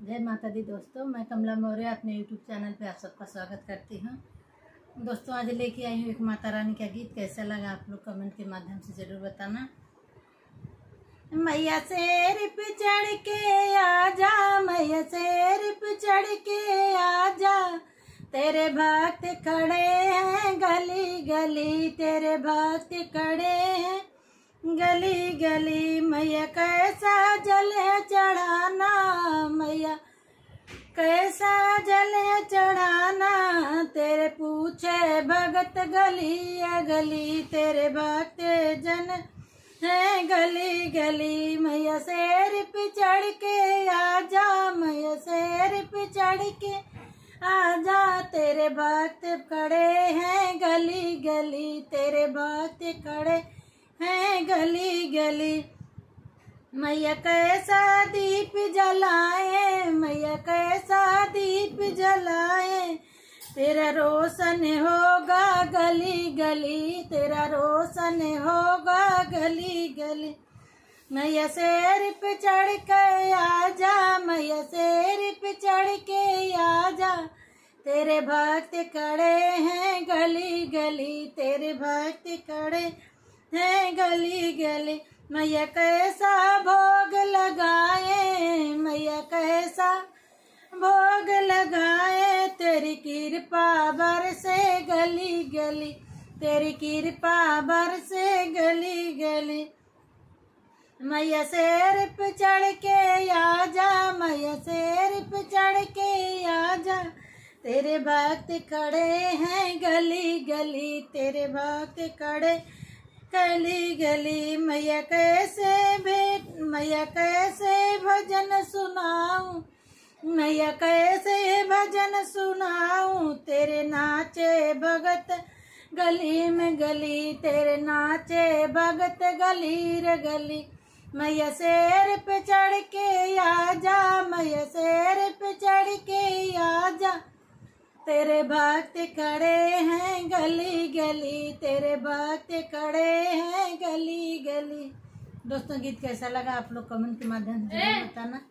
जय माता दी दोस्तों मैं कमला मौर्य अपने यूट्यूब चैनल पे आप सबका स्वागत करती हूँ दोस्तों आज लेके आई हूँ एक माता रानी का गीत कैसा लगा आप लोग कमेंट के माध्यम से ज़रूर बताना मैया शेर पे चढ़ के जा मैया से रिप चढ़ के आ जा तेरे भक्त खड़े हैं गली गली तेरे भक्त खड़े हैं गली गली मैया कैसा जल भैया कैसा जल चढ़ाना तेरे पूछे भगत गली गली तेरे भक्त जन है गली गली मैया शेर पे चढ़ के आ जा मैया शेर पे चढ़ के आ जा तेरे भक्त खड़े हैं गली गली तेरे भक्त खड़े हैं गली गली मैया कैसा दीप जलाए मैया कैसा दीप जलाए तेरा रोशन होगा गली गली तेरा रोशन होगा गली गली मैया शेर पे चढ़ के आ जा मैया शेर पे चढ़ के आ जा तेरे भक्त खड़े हैं गली गली तेरे भक्त खड़े हैं गली गली मैया कैसा भोग लगाए मैया कैसा भोग लगाए तेरी कृपा बर से गली गली तेरी कृपा बर से गली गली मैया शेर पे चढ़ के आ जा मैया शेर पे चढ़ के आ जा तेरे भक्त खड़े हैं गली गली तेरे भक्त खड़े गली गली मैया कैसे भेंट मैया कैसे भजन सुनाऊं मैया कैसे भजन सुनाऊं तेरे नाचे भगत गली में गली तेरे नाचे भगत गली र गली मैया शेर पे चढ़ के आ जा मैया शेर पे चढ़ के आ जा तेरे भक्त खड़े हैं गली गली तेरे भक्त खड़े हैं गली गली दोस्तों गीत कैसा लगा आप लोग कमेंट के माध्यम से बताना